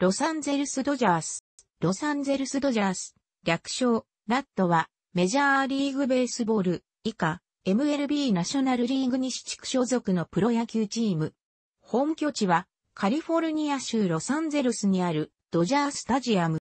ロサンゼルスドジャース。ロサンゼルスドジャース。略称、ラットは、メジャーリーグベースボール、以下、MLB ナショナルリーグ西地区所属のプロ野球チーム。本拠地は、カリフォルニア州ロサンゼルスにある、ドジャースタジアム。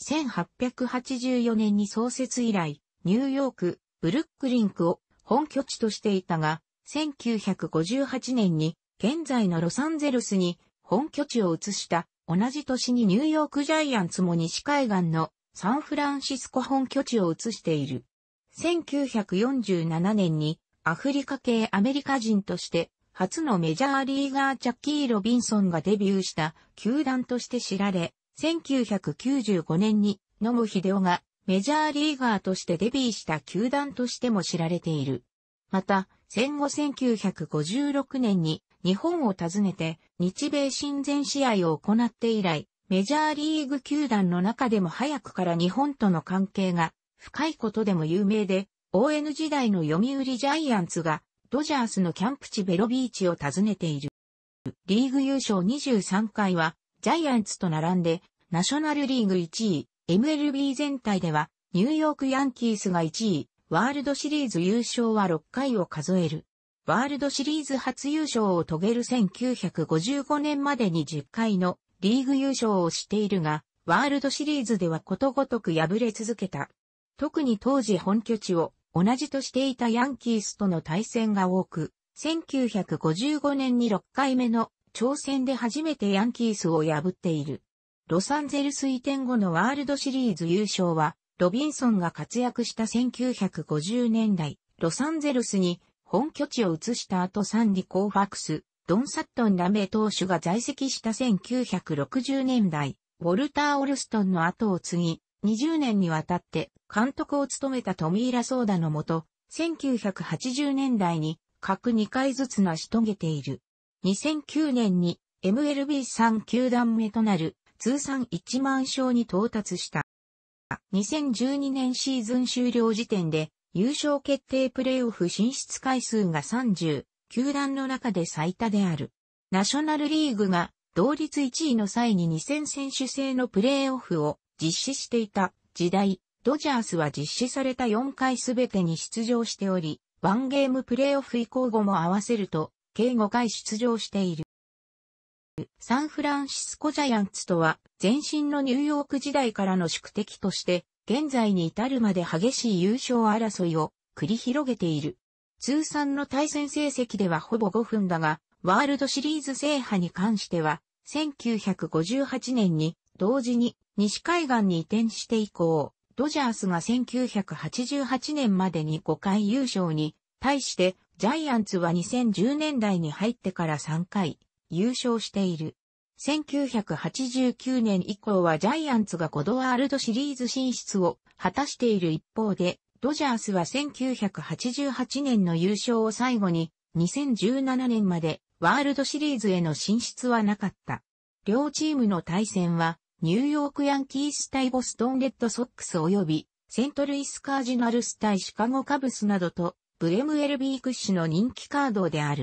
1884年に創設以来、ニューヨーク、ブルックリンクを本拠地としていたが、1958年に現在のロサンゼルスに本拠地を移した同じ年にニューヨークジャイアンツも西海岸のサンフランシスコ本拠地を移している。1947年にアフリカ系アメリカ人として初のメジャーリーガーチャッキー・ロビンソンがデビューした球団として知られ、1995年に野茂秀夫がメジャーリーガーとしてデビューした球団としても知られている。また、戦後1956年に日本を訪ねて日米親善試合を行って以来、メジャーリーグ球団の中でも早くから日本との関係が深いことでも有名で、ON 時代の読売ジャイアンツがドジャースのキャンプ地ベロビーチを訪ねている。リーグ優勝23回はジャイアンツと並んでナショナルリーグ1位、MLB 全体ではニューヨークヤンキースが1位、ワールドシリーズ優勝は6回を数える。ワールドシリーズ初優勝を遂げる1955年までに10回のリーグ優勝をしているが、ワールドシリーズではことごとく敗れ続けた。特に当時本拠地を同じとしていたヤンキースとの対戦が多く、1955年に6回目の挑戦で初めてヤンキースを破っている。ロサンゼルス移転後のワールドシリーズ優勝は、ロビンソンが活躍した1950年代、ロサンゼルスに本拠地を移した後サンディ・コーファクス、ドン・サットン・ラメ投手が在籍した1960年代、ウォルター・オルストンの後を継ぎ、20年にわたって監督を務めたトミーラ・ソーダのもと、1980年代に各2回ずつ成し遂げている。2009年に MLB3 球団目となる通算1万勝に到達した。2012年シーズン終了時点で優勝決定プレーオフ進出回数が30、球団の中で最多である。ナショナルリーグが同率1位の際に2000選手制のプレーオフを実施していた時代、ドジャースは実施された4回すべてに出場しており、ワンゲームプレーオフ以降後も合わせると、計5回出場している。サンフランシスコジャイアンツとは、前身のニューヨーク時代からの宿敵として、現在に至るまで激しい優勝争いを繰り広げている。通算の対戦成績ではほぼ5分だが、ワールドシリーズ制覇に関しては、1958年に同時に西海岸に移転して以降、ドジャースが1988年までに5回優勝に、対してジャイアンツは2010年代に入ってから3回優勝している。1989年以降はジャイアンツがコドワールドシリーズ進出を果たしている一方で、ドジャースは1988年の優勝を最後に、2017年までワールドシリーズへの進出はなかった。両チームの対戦は、ニューヨークヤンキース対ボストンレッドソックス及び、セントルイスカージナルス対シカゴカブスなどと、ブレムエルビー屈指の人気カードである。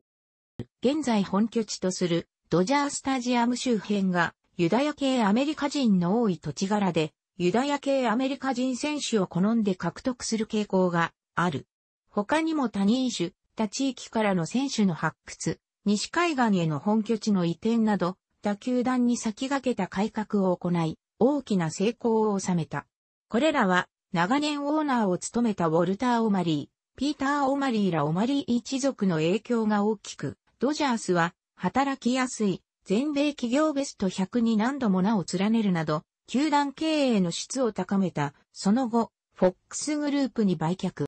現在本拠地とするドジャースタジアム周辺がユダヤ系アメリカ人の多い土地柄で、ユダヤ系アメリカ人選手を好んで獲得する傾向がある。他にも他人種、他地域からの選手の発掘、西海岸への本拠地の移転など、他球団に先駆けた改革を行い、大きな成功を収めた。これらは、長年オーナーを務めたウォルター・オマリー、ピーター・オマリーらオマリー一族の影響が大きく、ドジャースは働きやすい、全米企業ベスト100に何度も名を連ねるなど、球団経営の質を高めた、その後、フォックスグループに売却。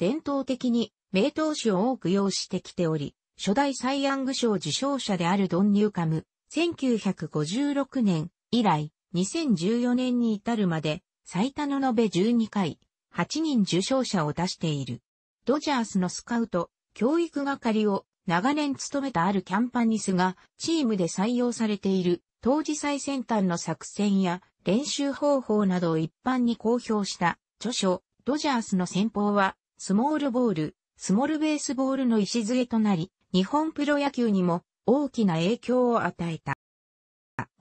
伝統的に、名投手を多く用してきており、初代サイヤング賞受賞者であるドン・ニューカム、1956年以来、2014年に至るまで、最多の延べ12回、8人受賞者を出している。ドジャースのスカウト、教育係を長年勤めたあるキャンパニスがチームで採用されている当時最先端の作戦や練習方法などを一般に公表した著書ドジャースの先方はスモールボール、スモールベースボールの礎となり日本プロ野球にも大きな影響を与えた。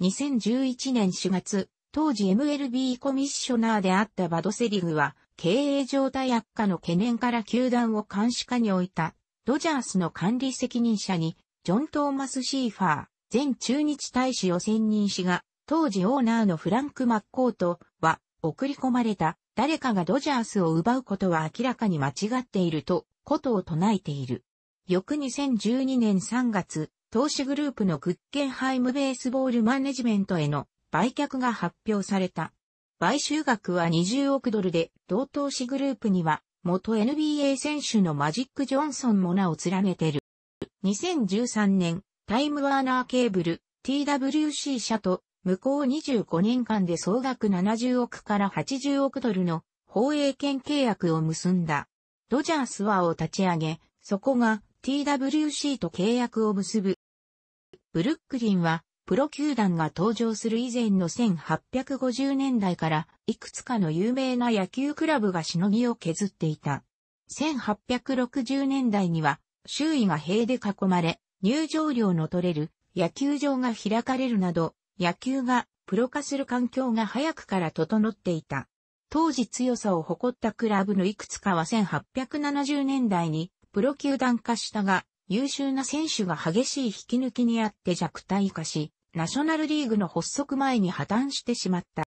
2011年4月、当時 MLB コミッショナーであったバドセリグは、経営状態悪化の懸念から球団を監視下に置いたドジャースの管理責任者に、ジョン・トーマス・シーファー、前中日大使を選任しが、当時オーナーのフランク・マッコートは、送り込まれた、誰かがドジャースを奪うことは明らかに間違っていると、ことを唱えている。翌2012年3月、投資グループのクッケンハイムベースボールマネジメントへの売却が発表された。買収額は20億ドルで、同投資グループには元 NBA 選手のマジック・ジョンソンも名を連ねてる。2013年、タイムワーナーケーブル、TWC 社と、向こう25年間で総額70億から80億ドルの放映権契約を結んだ。ドジャースワを立ち上げ、そこが TWC と契約を結ぶ。ブルックリンはプロ球団が登場する以前の1850年代からいくつかの有名な野球クラブがしのぎを削っていた。1860年代には周囲が塀で囲まれ入場料の取れる野球場が開かれるなど野球がプロ化する環境が早くから整っていた。当時強さを誇ったクラブのいくつかは1870年代にプロ球団化したが優秀な選手が激しい引き抜きにあって弱体化し、ナショナルリーグの発足前に破綻してしまった。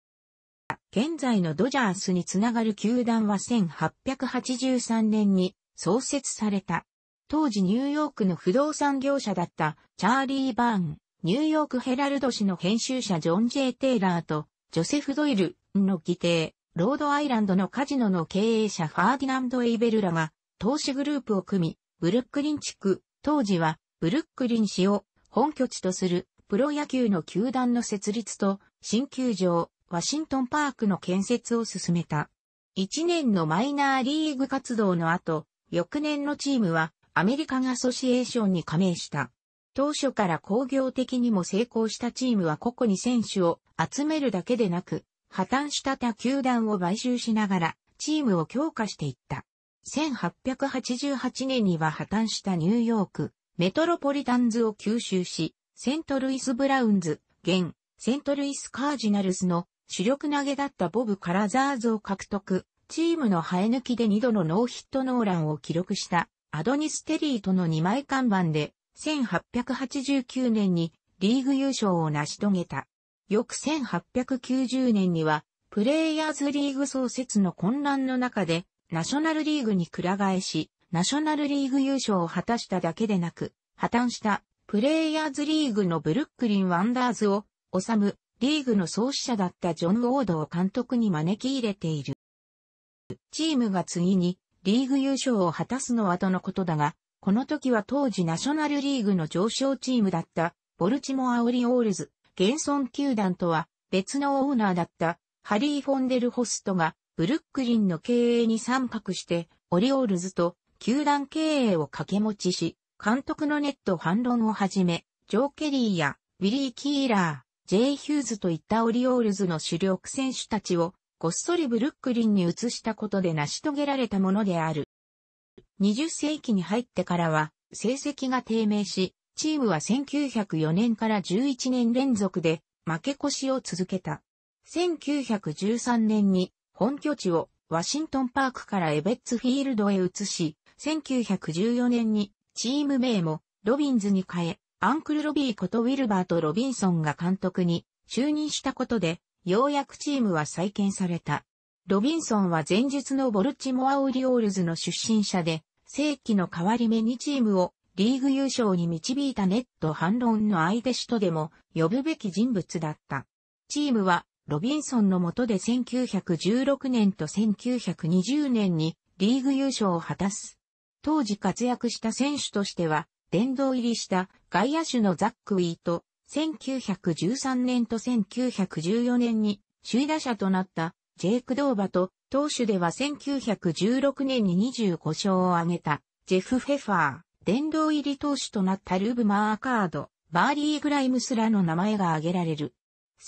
現在のドジャースにつながる球団は1883年に創設された。当時ニューヨークの不動産業者だったチャーリー・バーン、ニューヨークヘラルド氏の編集者ジョン・ジェイ・テイラーとジョセフ・ドイルの議定、ロードアイランドのカジノの経営者ファーディナンド・エイベルラが投資グループを組み、ブルックリン地区、当時はブルックリン市を本拠地とするプロ野球の球団の設立と、新球場、ワシントンパークの建設を進めた。一年のマイナーリーグ活動の後、翌年のチームはアメリカンアソシエーションに加盟した。当初から工業的にも成功したチームは個々に選手を集めるだけでなく、破綻した他球団を買収しながら、チームを強化していった。1888年には破綻したニューヨーク、メトロポリタンズを吸収し、セントルイス・ブラウンズ、現、セントルイス・カージナルスの主力投げだったボブ・カラザーズを獲得、チームの生え抜きで2度のノーヒットノーランを記録したアドニス・テリーとの2枚看板で、1889年にリーグ優勝を成し遂げた。翌1890年には、プレイヤーズリーグ創設の混乱の中で、ナショナルリーグにくら替えし、ナショナルリーグ優勝を果たしただけでなく、破綻したプレイヤーズリーグのブルックリン・ワンダーズを、治む、リーグの創始者だったジョン・ウォードを監督に招き入れている。チームが次に、リーグ優勝を果たすのはとのことだが、この時は当時ナショナルリーグの上昇チームだった、ボルチモア・オリオールズ、現存球団とは別のオーナーだった、ハリー・フォンデル・ホストが、ブルックリンの経営に参画して、オリオールズと球団経営を掛け持ちし、監督のネット反論をはじめ、ジョー・ケリーやウィリー・キーラー、ジェイ・ヒューズといったオリオールズの主力選手たちをこっそりブルックリンに移したことで成し遂げられたものである。20世紀に入ってからは成績が低迷し、チームは1904年から11年連続で負け越しを続けた。1913年に本拠地をワシントンパークからエベッツフィールドへ移し、1914年にチーム名もロビンズに変え、アンクル・ロビーことウィルバート・ロビンソンが監督に就任したことで、ようやくチームは再建された。ロビンソンは前述のボルチモア・オリオールズの出身者で、世紀の変わり目にチームをリーグ優勝に導いたネット反論の相手とでも呼ぶべき人物だった。チームはロビンソンの下で1916年と1920年にリーグ優勝を果たす。当時活躍した選手としては、殿堂入りした外野手のザック・ウィート、1913年と1914年に首位打者となったジェイク・ドーバと、投手では1916年に25勝を挙げたジェフ・フェファー、殿堂入り投手となったルーブ・マーカード、バーリー・グライムスらの名前が挙げられる。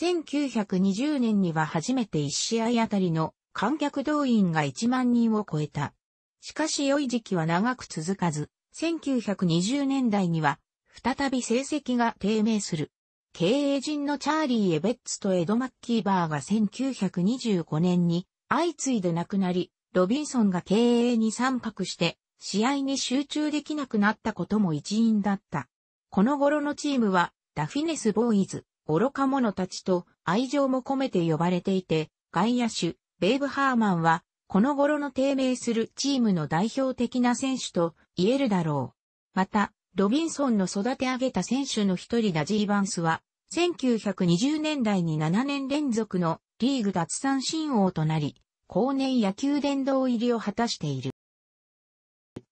1920年には初めて1試合あたりの観客動員が1万人を超えた。しかし良い時期は長く続かず、1920年代には、再び成績が低迷する。経営陣のチャーリー・エベッツとエド・マッキーバーが1925年に相次いで亡くなり、ロビンソンが経営に参画して、試合に集中できなくなったことも一因だった。この頃のチームは、ダフィネス・ボーイズ、愚か者たちと愛情も込めて呼ばれていて、外野手、ベイブ・ハーマンは、この頃の低迷するチームの代表的な選手と言えるだろう。また、ロビンソンの育て上げた選手の一人ダジー・バンスは、1920年代に7年連続のリーグ奪三振王となり、後年野球殿堂入りを果たしている。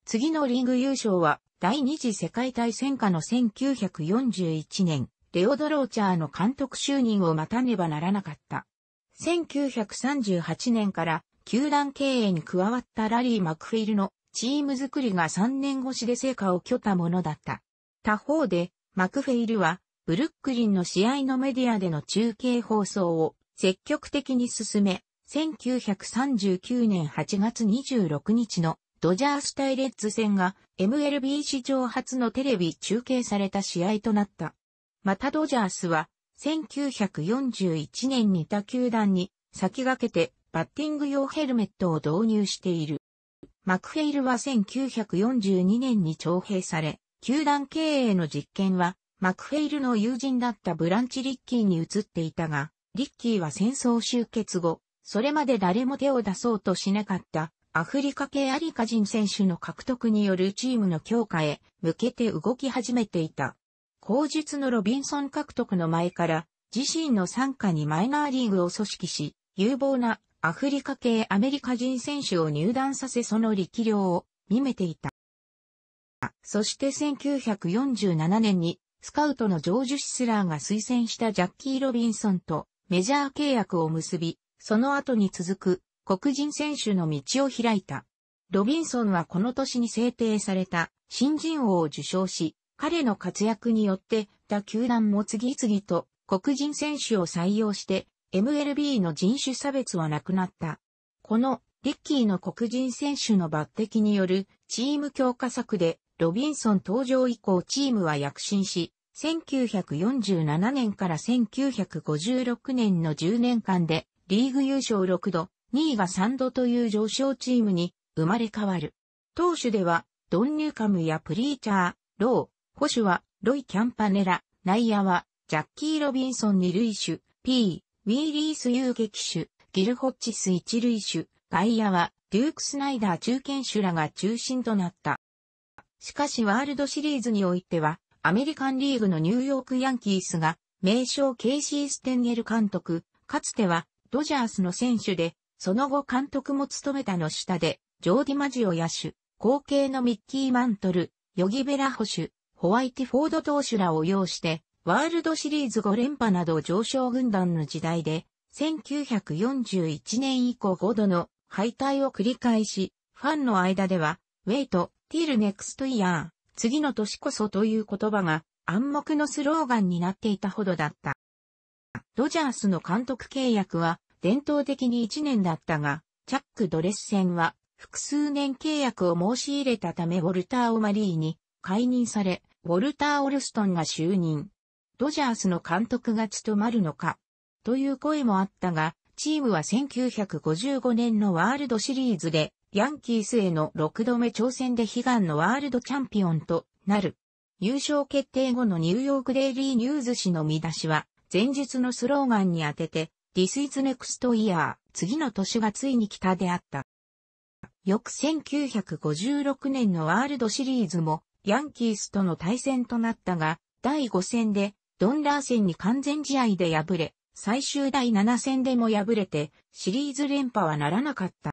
次のリーグ優勝は、第二次世界大戦下の1941年、レオドローチャーの監督就任を待たねばならなかった。1938年から球団経営に加わったラリー・マクフィールのチーム作りが3年越しで成果を挙たものだった。他方で、マクフェイルは、ブルックリンの試合のメディアでの中継放送を積極的に進め、1939年8月26日のドジャース対レッズ戦が MLB 史上初のテレビ中継された試合となった。またドジャースは1941年に他球団に先駆けてバッティング用ヘルメットを導入している。マクフェイルは1942年に徴兵され、球団経営の実験は、マクフェイルの友人だったブランチ・リッキーに移っていたが、リッキーは戦争終結後、それまで誰も手を出そうとしなかったアフリカ系アリカ人選手の獲得によるチームの強化へ向けて動き始めていた。後述のロビンソン獲得の前から自身の参加にマイナーリーグを組織し、有望なアフリカ系アメリカ人選手を入団させその力量を見めていた。そして1947年にスカウトのジョージ・シスラーが推薦したジャッキー・ロビンソンとメジャー契約を結び、その後に続く黒人選手の道を開いた。ロビンソンはこの年に制定された新人王を受賞し、彼の活躍によって他球団も次々と黒人選手を採用して MLB の人種差別はなくなった。このリッキーの黒人選手の抜擢によるチーム強化策でロビンソン登場以降チームは躍進し、1947年から1956年の10年間でリーグ優勝6度、2位が3度という上昇チームに生まれ変わる。投手ではドン・ニューカムやプリーチャー、ロー、保守はロイ・キャンパネラ、内野はジャッキー・ロビンソン二塁手、P、ウィーリース遊撃手、ギルホッチス一塁手、イアは、デューク・スナイダー中堅手らが中心となった。しかしワールドシリーズにおいては、アメリカンリーグのニューヨークヤンキースが、名称ケイシー・ステンゲル監督、かつては、ドジャースの選手で、その後監督も務めたの下で、ジョーディ・マジオ野手、後継のミッキー・マントル、ヨギ・ベラ捕手、ホワイティ・フォード投手らを擁して、ワールドシリーズ5連覇など上昇軍団の時代で、1941年以降5度の敗退を繰り返し、ファンの間では、wait, till next year、次の年こそという言葉が暗黙のスローガンになっていたほどだった。ドジャースの監督契約は伝統的に1年だったが、チャック・ドレス戦は複数年契約を申し入れたためウォルター・オマリーに解任され、ウォルター・オルストンが就任。ドジャースの監督が務まるのか、という声もあったが、チームは1955年のワールドシリーズで、ヤンキースへの6度目挑戦で悲願のワールドチャンピオンとなる。優勝決定後のニューヨークデイリーニューズ氏の見出しは、前日のスローガンに当てて、This is next year、次の年がついに来たであった。翌1956年のワールドシリーズも、ヤンキースとの対戦となったが、第5戦でドンラー戦に完全試合で敗れ、最終第7戦でも敗れて、シリーズ連覇はならなかった。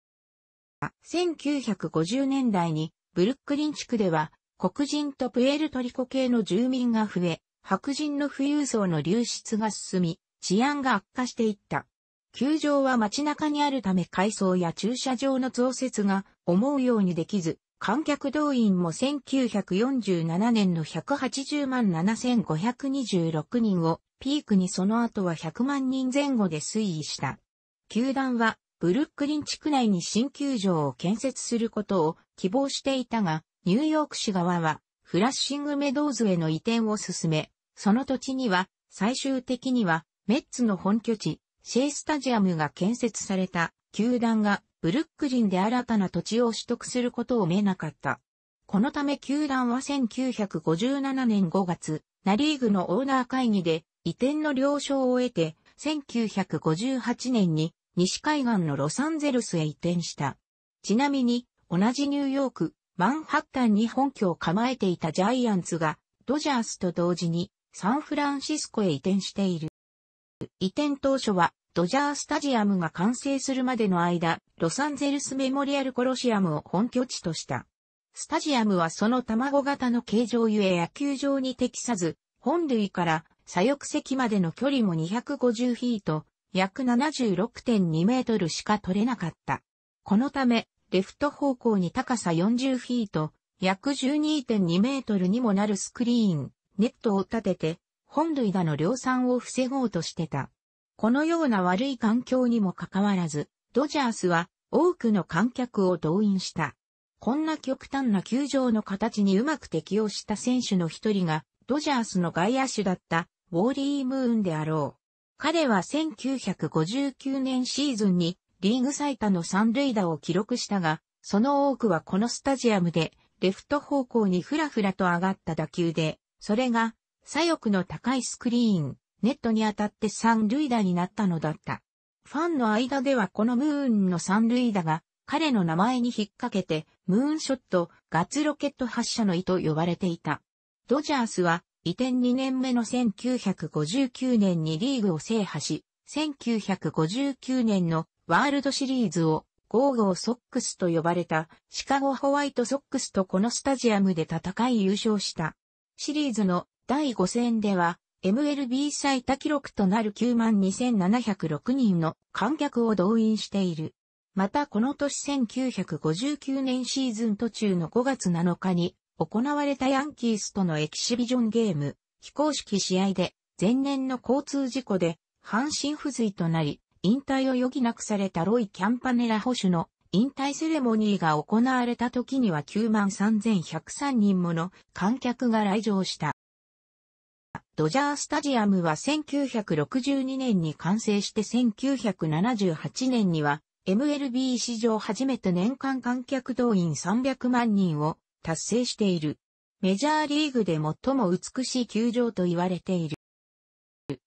1950年代に、ブルックリン地区では、黒人とプエルトリコ系の住民が増え、白人の富裕層の流出が進み、治安が悪化していった。球場は街中にあるため改装や駐車場の増設が思うようにできず、観客動員も1947年の180万7526人をピークにその後は100万人前後で推移した。球団はブルックリン地区内に新球場を建設することを希望していたが、ニューヨーク市側はフラッシングメドーズへの移転を進め、その土地には最終的にはメッツの本拠地、シェイスタジアムが建設された球団がブルックリンで新たな土地を取得することをめなかった。このため球団は1957年5月、ナリーグのオーナー会議で移転の了承を得て、1958年に西海岸のロサンゼルスへ移転した。ちなみに、同じニューヨーク、マンハッタンに本拠を構えていたジャイアンツが、ドジャースと同時にサンフランシスコへ移転している。移転当初はドジャースタジアムが完成するまでの間、ロサンゼルスメモリアルコロシアムを本拠地とした。スタジアムはその卵型の形状ゆえ野球場に適さず、本塁から左翼席までの距離も250フィート、約76.2メートルしか取れなかった。このため、レフト方向に高さ40フィート、約12.2メートルにもなるスクリーン、ネットを立てて、本塁打の量産を防ごうとしてた。このような悪い環境にもかかわらず、ドジャースは多くの観客を動員した。こんな極端な球場の形にうまく適応した選手の一人が、ドジャースの外野手だったウォーリー・ムーンであろう。彼は1959年シーズンにリーグ最多の三塁打を記録したが、その多くはこのスタジアムでレフト方向にふらふらと上がった打球で、それが左翼の高いスクリーン、ネットに当たって三塁打になったのだった。ファンの間ではこのムーンの三塁打が彼の名前に引っ掛けてムーンショット、ガツロケット発射の意と呼ばれていた。ドジャースは移転2年目の1959年にリーグを制覇し、1959年のワールドシリーズをゴーゴーソックスと呼ばれたシカゴホワイトソックスとこのスタジアムで戦い優勝した。シリーズの第5戦では MLB 最多記録となる92,706人の観客を動員している。またこの年1959年シーズン途中の5月7日に行われたヤンキースとのエキシビジョンゲーム、非公式試合で前年の交通事故で半身不随となり、引退を余儀なくされたロイ・キャンパネラ保守の引退セレモニーが行われた時には93,103人もの観客が来場した。ドジャースタジアムは1962年に完成して1978年には MLB 史上初めて年間観客動員300万人を達成している。メジャーリーグで最も美しい球場と言われている。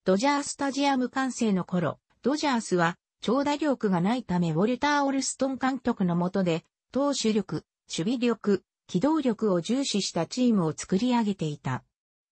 ドジャースタジアム完成の頃、ドジャースは長打力がないためウォルター・オルストン監督の下で、投手力、守備力、機動力を重視したチームを作り上げていた。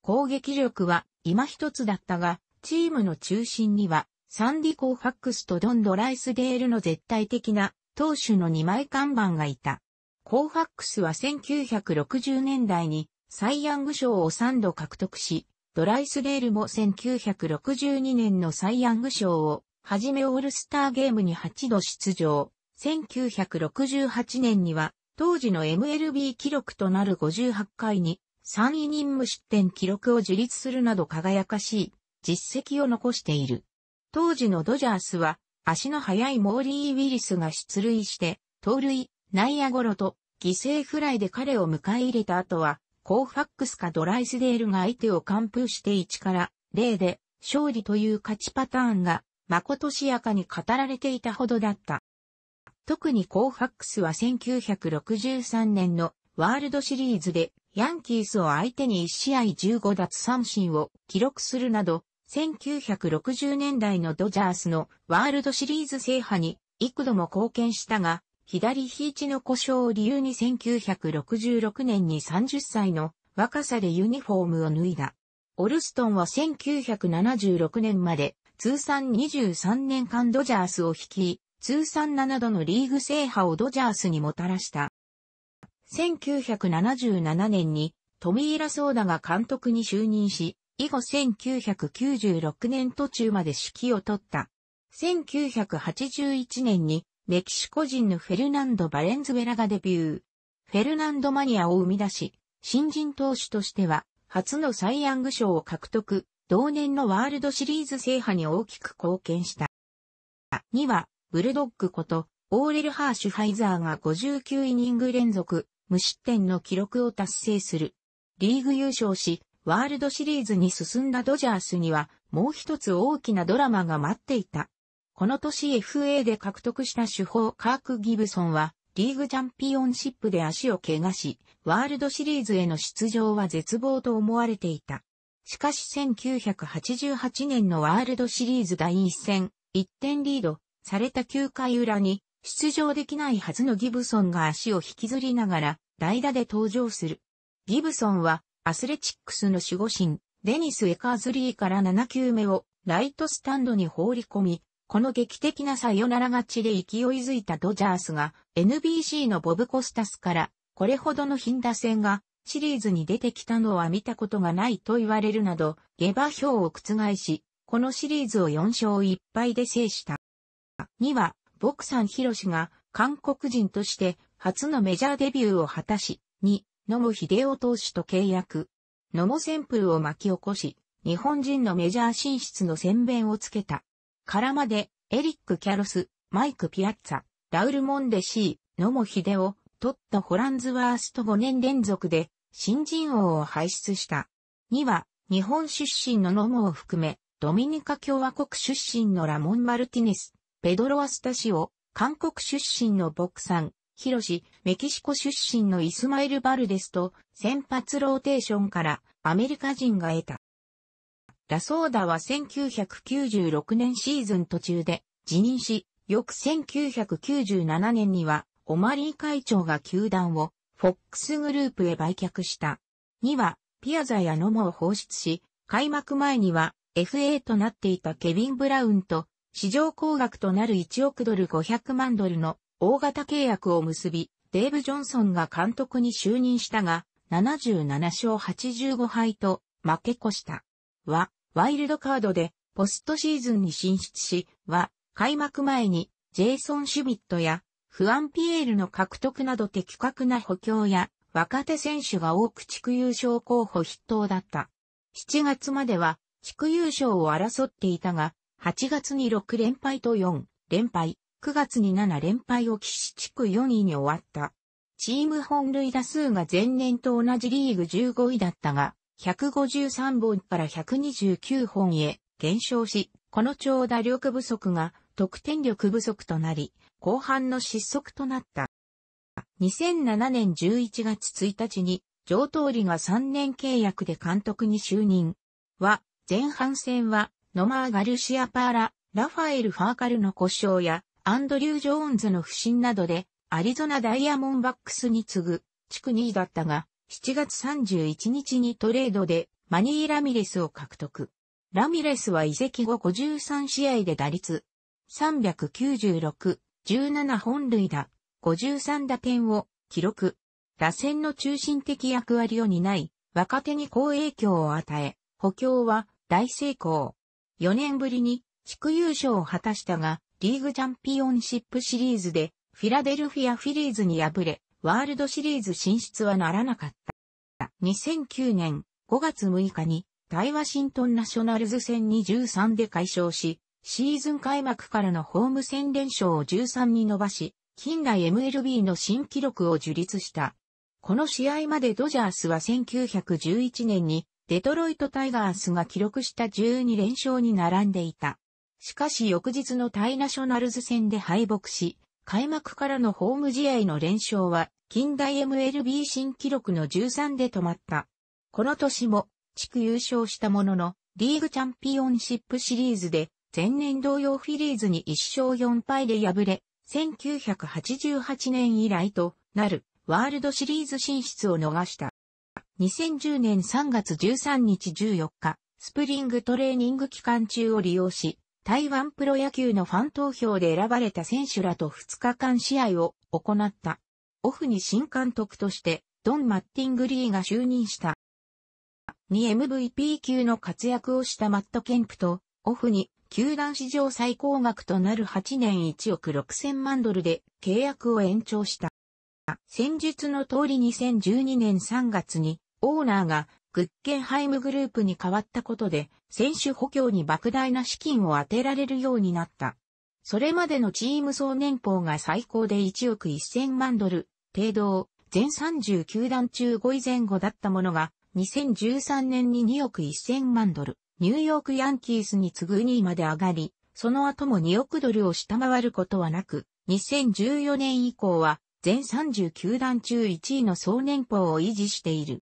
攻撃力は今一つだったが、チームの中心には、サンディ・コーファックスとドン・ドライスデールの絶対的な投手の2枚看板がいた。コーファックスは1960年代にサイ・ヤング賞を3度獲得し、ドライスデールも1962年のサイ・ヤング賞をはじめオールスターゲームに8度出場。1968年には当時の MLB 記録となる58回に3イニング失点記録を樹立するなど輝かしい実績を残している。当時のドジャースは足の速いモーリー・ウィリスが出塁して、盗塁、内野ゴロと犠牲フライで彼を迎え入れた後は、コーファックスかドライスデールが相手を完封して1から0で勝利という勝ちパターンが、誠しやかに語られていたほどだった。特にコーファックスは1963年のワールドシリーズでヤンキースを相手に1試合15奪三振を記録するなど、1960年代のドジャースのワールドシリーズ制覇に幾度も貢献したが、左肘の故障を理由に1966年に30歳の若さでユニフォームを脱いだ。オルストンは1976年まで通算23年間ドジャースを率い、通算7度のリーグ制覇をドジャースにもたらした。1977年にトミーラソーダが監督に就任し、以後1996年途中まで指揮を取った。1981年にメキシコ人のフェルナンド・バレンズベラがデビュー。フェルナンド・マニアを生み出し、新人投手としては初のサイ・ヤング賞を獲得、同年のワールドシリーズ制覇に大きく貢献した。2は、ブルドッグこと、オーレル・ハーシュ・ハイザーが59イニング連続、無失点の記録を達成する。リーグ優勝し、ワールドシリーズに進んだドジャースには、もう一つ大きなドラマが待っていた。この年 FA で獲得した主砲カーク・ギブソンは、リーグチャンピオンシップで足を怪我し、ワールドシリーズへの出場は絶望と思われていた。しかし1988年のワールドシリーズ第1戦、1点リードされた9回裏に出場できないはずのギブソンが足を引きずりながら代打で登場する。ギブソンはアスレチックスの守護神、デニス・エカーズリーから7球目をライトスタンドに放り込み、この劇的なサヨナラ勝ちで勢いづいたドジャースが NBC のボブ・コスタスからこれほどの頻打線がシリーズに出てきたのは見たことがないと言われるなど、下馬評を覆し、このシリーズを4勝1敗で制した。にはボクサンヒロシが韓国人として初のメジャーデビューを果たし、2、野茂秀夫投手と契約。野茂旋風を巻き起こし、日本人のメジャー進出の宣弁をつけた。からまで、エリック・キャロス、マイク・ピアッツァ、ラウル・モンデシー、野茂秀夫、トット・ホランズワースと5年連続で新人王を輩出した。2は、日本出身の野茂を含め、ドミニカ共和国出身のラモン・マルティネス、ペドロ・アスタシオ、韓国出身のボクさん、ヒロシ、メキシコ出身のイスマイル・バルデスと先発ローテーションからアメリカ人が得た。ラソーダは1996年シーズン途中で辞任し、翌1997年にはオマリー会長が球団をフォックスグループへ売却した。にはピアザやノモを放出し、開幕前には FA となっていたケビン・ブラウンと市場高額となる1億ドル500万ドルの大型契約を結び、デーブ・ジョンソンが監督に就任したが、77勝85敗と負け越した。は、ワイルドカードでポストシーズンに進出し、は、開幕前にジェイソン・シュビットやフアン・ピエールの獲得など的確な補強や若手選手が多く地区優勝候補筆頭だった。7月までは地区優勝を争っていたが、8月に6連敗と4連敗、9月に7連敗を喫し地区4位に終わった。チーム本塁打数が前年と同じリーグ15位だったが、153本から129本へ減少し、この長打力不足が得点力不足となり、後半の失速となった。2007年11月1日に、上通りが3年契約で監督に就任は、前半戦はノマー・ガルシア・パーラ、ラファエル・ファーカルの故障や、アンドリュー・ジョーンズの不審などで、アリゾナ・ダイヤモンバックスに次ぐ、地区2位だったが、7月31日にトレードで、マニー・ラミレスを獲得。ラミレスは移籍後53試合で打率、396、17本塁打、53打点を記録。打線の中心的役割を担い、若手に好影響を与え、補強は大成功。4年ぶりに地区優勝を果たしたが、リーグチャンピオンシップシリーズでフィラデルフィア・フィリーズに敗れ、ワールドシリーズ進出はならなかった。2009年5月6日に大ワシントンナショナルズ戦に13で解消し、シーズン開幕からのホーム戦連勝を13に伸ばし、近代 MLB の新記録を樹立した。この試合までドジャースは1911年にデトロイトタイガースが記録した12連勝に並んでいた。しかし翌日のタイナショナルズ戦で敗北し、開幕からのホーム試合の連勝は、近代 MLB 新記録の13で止まった。この年も、地区優勝したものの、リーグチャンピオンシップシリーズで、前年同様フィリーズに1勝4敗で敗れ、1988年以来となるワールドシリーズ進出を逃した。2010年3月13日14日、スプリングトレーニング期間中を利用し、台湾プロ野球のファン投票で選ばれた選手らと2日間試合を行った。オフに新監督として、ドン・マッティングリーが就任した。2 MVP 級の活躍をしたマット・ケンプと、オフに球団史上最高額となる8年1億6000万ドルで契約を延長した。戦術の通り2012年3月にオーナーがグッケンハイムグループに変わったことで、選手補強に莫大な資金を当てられるようになった。それまでのチーム総年俸が最高で1億1000万ドル、程度を全39段中5位前後だったものが、2013年に2億1000万ドル、ニューヨークヤンキースに次ぐ2位まで上がり、その後も2億ドルを下回ることはなく、2014年以降は全39段中1位の総年俸を維持している。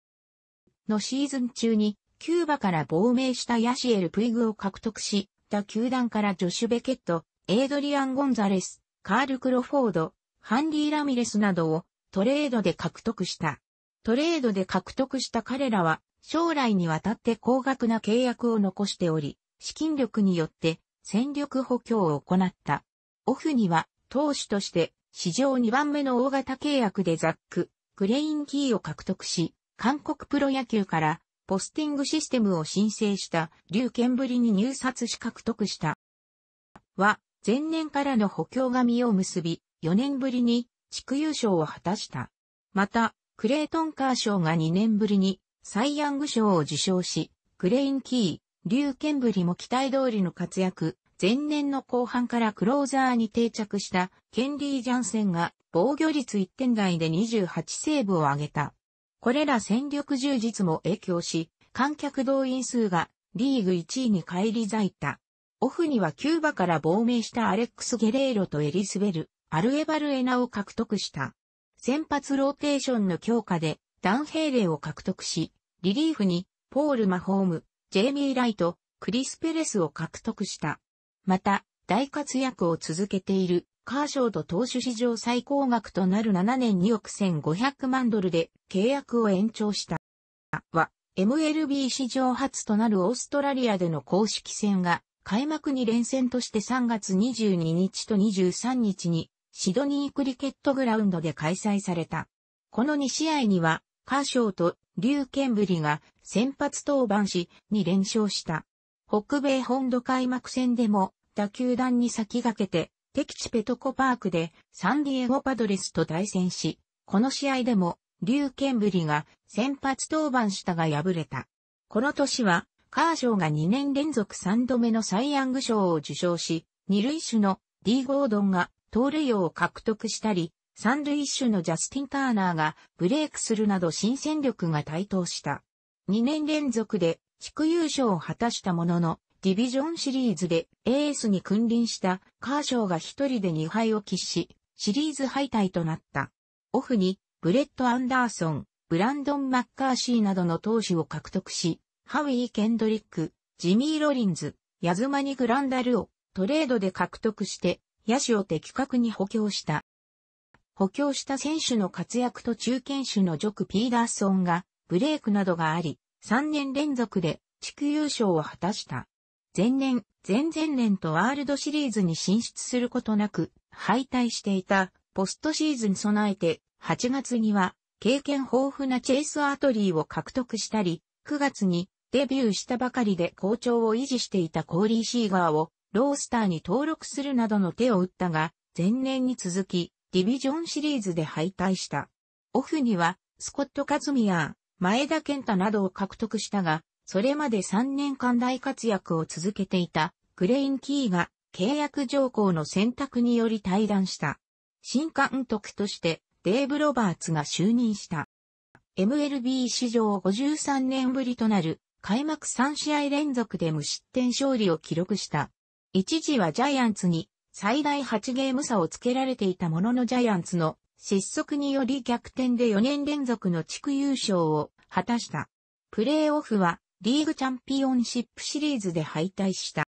のシーズン中に、キューバから亡命したヤシエル・プイグを獲得し、他球団からジョシュ・ベケット、エイドリアン・ゴンザレス、カール・クロフォード、ハンディ・ラミレスなどをトレードで獲得した。トレードで獲得した彼らは、将来にわたって高額な契約を残しており、資金力によって戦力補強を行った。オフには、投手として、史上2番目の大型契約でザック、グレインキーを獲得し、韓国プロ野球からポスティングシステムを申請した劉健ぶりに入札し獲得した。は、前年からの補強紙を結び、4年ぶりに地区優勝を果たした。また、クレイトン・カー賞が2年ぶりにサイ・ヤング賞を受賞し、クレイン・キー、劉健ぶりも期待通りの活躍、前年の後半からクローザーに定着したケンリー・ジャンセンが防御率1点台で28セーブを挙げた。これら戦力充実も影響し、観客動員数がリーグ1位に返り咲いた。オフにはキューバから亡命したアレックス・ゲレーロとエリスベル、アルエバルエナを獲得した。先発ローテーションの強化でダンヘイレを獲得し、リリーフにポール・マホーム、ジェイミー・ライト、クリス・ペレスを獲得した。また、大活躍を続けているカーショーと投手史上最高額となる7年2億1500万ドルで契約を延長した。は、MLB 史上初となるオーストラリアでの公式戦が開幕に連戦として3月22日と23日にシドニークリケットグラウンドで開催された。この2試合にはカーショーとリュウ・ケンブリが先発登板し2連勝した。北米本土開幕戦でも打球団に先駆けて敵地ペトコパークでサンディエゴパドレスと対戦し、この試合でも、リュウ・ケンブリが先発登板したが敗れた。この年は、カーショーが2年連続3度目のサイ・ヤング賞を受賞し、二塁手のデー・ゴードンが盗塁王を獲得したり、三塁手のジャスティン・ターナーがブレイクするなど新戦力が台頭した。2年連続で地区優勝を果たしたものの、ディビジョンシリーズでエースに君臨したカーショーが一人で2敗を喫し、シリーズ敗退となった。オフに、ブレット・アンダーソン、ブランドン・マッカーシーなどの投手を獲得し、ハウィー・ケンドリック、ジミー・ロリンズ、ヤズマニ・グランダルをトレードで獲得して、野手を的確に補強した。補強した選手の活躍と中堅手のジョク・ピーダーソンがブレイクなどがあり、3年連続で地区優勝を果たした。前年、前々年とワールドシリーズに進出することなく、敗退していた、ポストシーズン備えて、8月には、経験豊富なチェイス・アートリーを獲得したり、9月にデビューしたばかりで好調を維持していたコーリー・シーガーをロースターに登録するなどの手を打ったが、前年に続きディビジョンシリーズで敗退した。オフにはスコット・カズミアー、前田健太などを獲得したが、それまで3年間大活躍を続けていたクレインキーが契約条項の選択により退団した。新監督としてデーブ・ロバーツが就任した。MLB 史上53年ぶりとなる開幕3試合連続で無失点勝利を記録した。一時はジャイアンツに最大8ゲーム差をつけられていたもののジャイアンツの失速により逆転で4年連続の地区優勝を果たした。プレーオフはリーグチャンピオンシップシリーズで敗退した。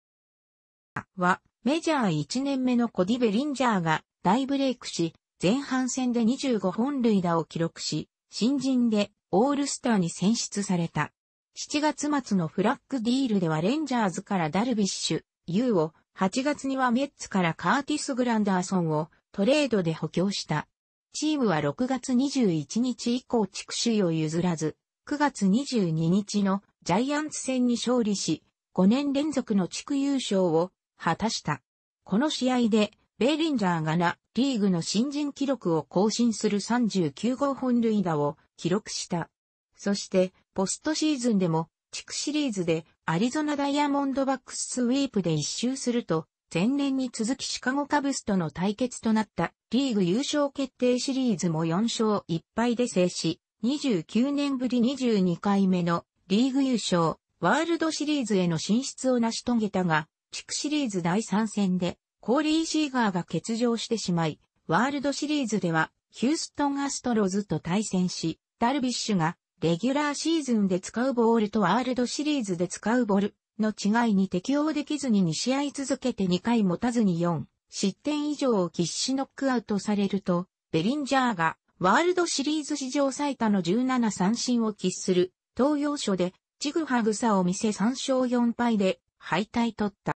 は、メジャー1年目のコディ・ベリンジャーが大ブレイクし、前半戦で25本塁打を記録し、新人でオールスターに選出された。7月末のフラッグディールではレンジャーズからダルビッシュ、ユーを、8月にはメッツからカーティス・グランダーソンをトレードで補強した。チームは6月21日以降地区首位を譲らず、9月22日のジャイアンツ戦に勝利し、5年連続の地区優勝を果たした。この試合で、ベーリンジャーがな、リーグの新人記録を更新する39号本塁打を記録した。そして、ポストシーズンでも、地区シリーズでアリゾナダイヤモンドバックススウィープで一周すると、前年に続きシカゴカブスとの対決となったリーグ優勝決定シリーズも4勝1敗で制し、29年ぶり22回目のリーグ優勝、ワールドシリーズへの進出を成し遂げたが、地区シリーズ第3戦で、コーリー・シーガーが欠場してしまい、ワールドシリーズでは、ヒューストン・アストロズと対戦し、ダルビッシュが、レギュラーシーズンで使うボールとワールドシリーズで使うボールの違いに適応できずに2試合続けて2回持たずに4失点以上を必死ノックアウトされると、ベリンジャーがワールドシリーズ史上最多の17三振を喫する東洋書で、ジグハグサを見せ3勝4敗で敗退取った。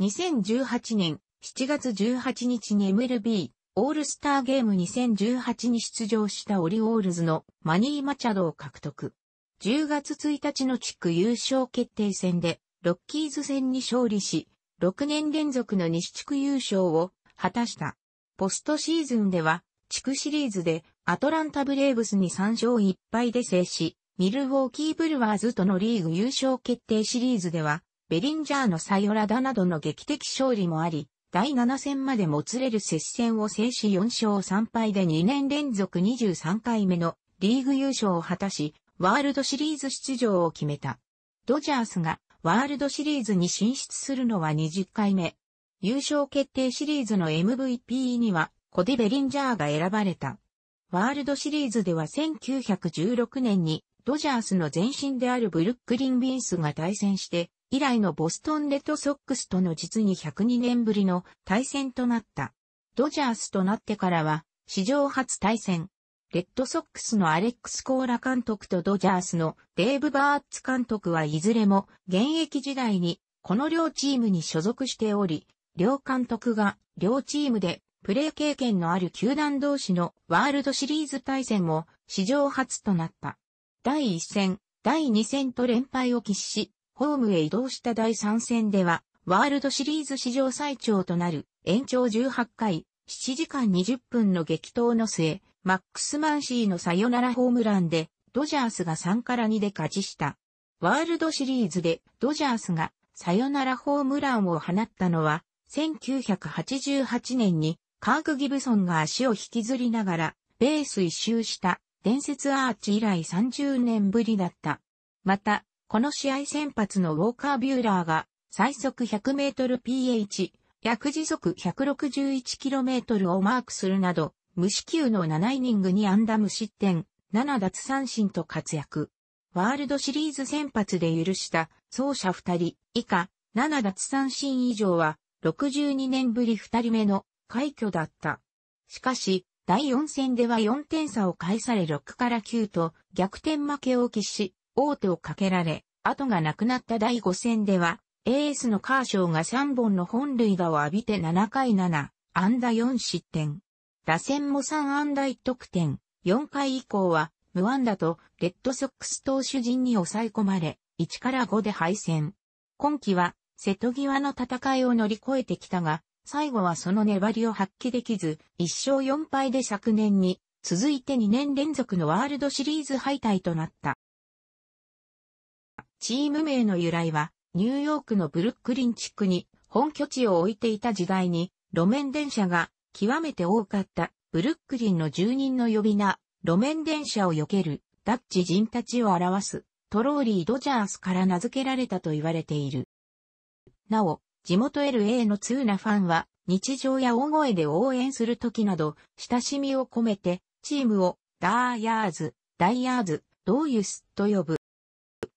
2018年7月18日に MLB オールスターゲーム2018に出場したオリオールズのマニー・マチャドを獲得。10月1日の地区優勝決定戦でロッキーズ戦に勝利し、6年連続の西地区優勝を果たした。ポストシーズンでは地区シリーズでアトランタブレーブスに3勝1敗で制し、ミルウォーキーブルワーズとのリーグ優勝決定シリーズでは、ベリンジャーのサヨラダなどの劇的勝利もあり、第7戦までもつれる接戦を制し4勝3敗で2年連続23回目のリーグ優勝を果たし、ワールドシリーズ出場を決めた。ドジャースがワールドシリーズに進出するのは20回目。優勝決定シリーズの MVP にはコディ・ベリンジャーが選ばれた。ワールドシリーズでは1916年にドジャースの前身であるブルックリンビンスが対戦して、以来のボストンレッドソックスとの実に102年ぶりの対戦となった。ドジャースとなってからは、史上初対戦。レッドソックスのアレックス・コーラ監督とドジャースのデーブ・バーッツ監督はいずれも現役時代にこの両チームに所属しており、両監督が両チームでプレー経験のある球団同士のワールドシリーズ対戦も史上初となった。第1戦、第2戦と連敗を喫し、ホームへ移動した第3戦では、ワールドシリーズ史上最長となる延長18回、7時間20分の激闘の末、マックス・マンシーのサヨナラホームランで、ドジャースが3から2で勝ちした。ワールドシリーズでドジャースがサヨナラホームランを放ったのは、1988年にカーク・ギブソンが足を引きずりながら、ベース一周した伝説アーチ以来30年ぶりだった。また、この試合先発のウォーカー・ビューラーが最速 100mPh、約時速 161km をマークするなど、無四球の7イニングにアンダム失点、7奪三振と活躍。ワールドシリーズ先発で許した走者2人以下、7奪三振以上は62年ぶり2人目の快挙だった。しかし、第4戦では4点差を返され6から9と逆転負けを喫し、王手をかけられ、後がなくなった第5戦では、エースのカーショーが3本の本塁打を浴びて7回7、安打4失点。打線も3安打1得点、4回以降は無安打とレッドソックス投手陣に抑え込まれ、1から5で敗戦。今季は瀬戸際の戦いを乗り越えてきたが、最後はその粘りを発揮できず、1勝4敗で昨年に、続いて2年連続のワールドシリーズ敗退となった。チーム名の由来は、ニューヨークのブルックリン地区に本拠地を置いていた時代に、路面電車が極めて多かったブルックリンの住人の呼び名、路面電車を避けるダッチ人たちを表すトローリー・ドジャースから名付けられたと言われている。なお、地元 LA の通なファンは、日常や大声で応援するときなど、親しみを込めて、チームを、ダーヤーズ、ダイヤーズ、ドーユスと呼ぶ。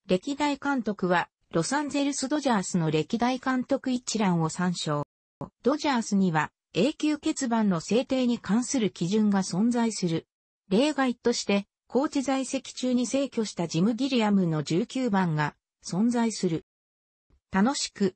歴代監督は、ロサンゼルスドジャースの歴代監督一覧を参照。ドジャースには、永久欠番の制定に関する基準が存在する。例外として、コーチ在籍中に逝去したジム・ギリアムの19番が存在する。楽しく、